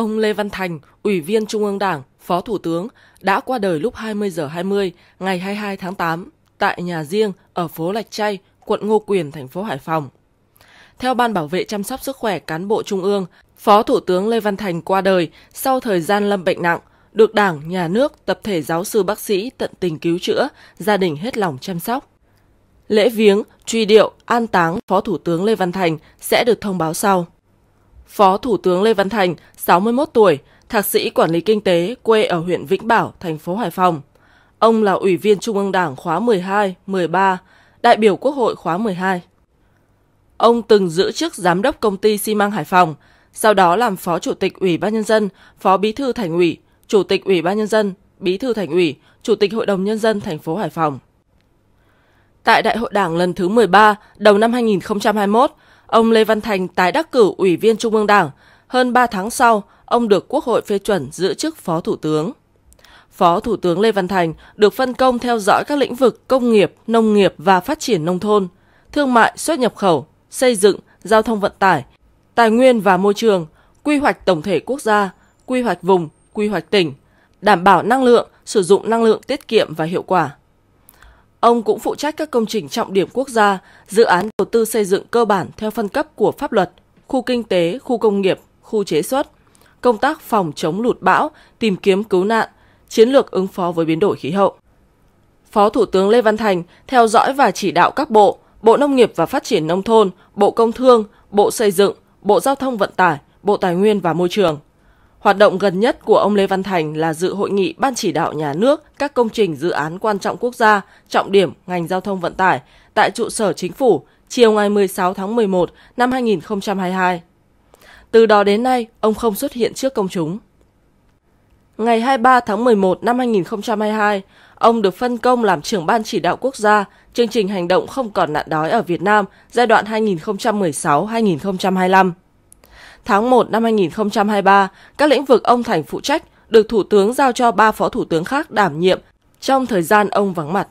Ông Lê Văn Thành, Ủy viên Trung ương Đảng, Phó Thủ tướng, đã qua đời lúc 20 giờ 20 ngày 22 tháng 8 tại nhà riêng ở phố Lạch Chay, quận Ngô Quyền, thành phố Hải Phòng. Theo Ban Bảo vệ chăm sóc sức khỏe cán bộ Trung ương, Phó Thủ tướng Lê Văn Thành qua đời sau thời gian lâm bệnh nặng, được Đảng, Nhà nước, tập thể giáo sư bác sĩ tận tình cứu chữa, gia đình hết lòng chăm sóc. Lễ viếng, truy điệu, an táng Phó Thủ tướng Lê Văn Thành sẽ được thông báo sau. Phó Thủ tướng Lê Văn Thành, 61 tuổi, thạc sĩ quản lý kinh tế, quê ở huyện Vĩnh Bảo, thành phố Hải Phòng. Ông là Ủy viên Trung ương Đảng khóa 12, 13, đại biểu Quốc hội khóa 12. Ông từng giữ chức giám đốc công ty xi măng Hải Phòng, sau đó làm phó chủ tịch Ủy ban nhân dân, phó bí thư thành ủy, chủ tịch Ủy ban nhân dân, bí thư thành ủy, chủ tịch Hội đồng nhân dân thành phố Hải Phòng. Tại Đại hội Đảng lần thứ 13 đầu năm 2021, Ông Lê Văn Thành tái đắc cử Ủy viên Trung ương Đảng. Hơn 3 tháng sau, ông được Quốc hội phê chuẩn giữ chức Phó Thủ tướng. Phó Thủ tướng Lê Văn Thành được phân công theo dõi các lĩnh vực công nghiệp, nông nghiệp và phát triển nông thôn, thương mại, xuất nhập khẩu, xây dựng, giao thông vận tải, tài nguyên và môi trường, quy hoạch tổng thể quốc gia, quy hoạch vùng, quy hoạch tỉnh, đảm bảo năng lượng, sử dụng năng lượng tiết kiệm và hiệu quả. Ông cũng phụ trách các công trình trọng điểm quốc gia, dự án đầu tư xây dựng cơ bản theo phân cấp của pháp luật, khu kinh tế, khu công nghiệp, khu chế xuất, công tác phòng chống lụt bão, tìm kiếm cứu nạn, chiến lược ứng phó với biến đổi khí hậu. Phó Thủ tướng Lê Văn Thành theo dõi và chỉ đạo các bộ, Bộ Nông nghiệp và Phát triển Nông thôn, Bộ Công Thương, Bộ Xây dựng, Bộ Giao thông Vận tải, Bộ Tài nguyên và Môi trường – Hoạt động gần nhất của ông Lê Văn Thành là dự hội nghị Ban chỉ đạo nhà nước các công trình dự án quan trọng quốc gia, trọng điểm ngành giao thông vận tải tại trụ sở chính phủ chiều ngày 16 tháng 11 năm 2022. Từ đó đến nay, ông không xuất hiện trước công chúng. Ngày 23 tháng 11 năm 2022, ông được phân công làm trưởng ban chỉ đạo quốc gia chương trình hành động không còn nạn đói ở Việt Nam giai đoạn 2016-2025 tháng 1 năm 2023, các lĩnh vực ông Thành phụ trách được Thủ tướng giao cho ba phó thủ tướng khác đảm nhiệm trong thời gian ông vắng mặt.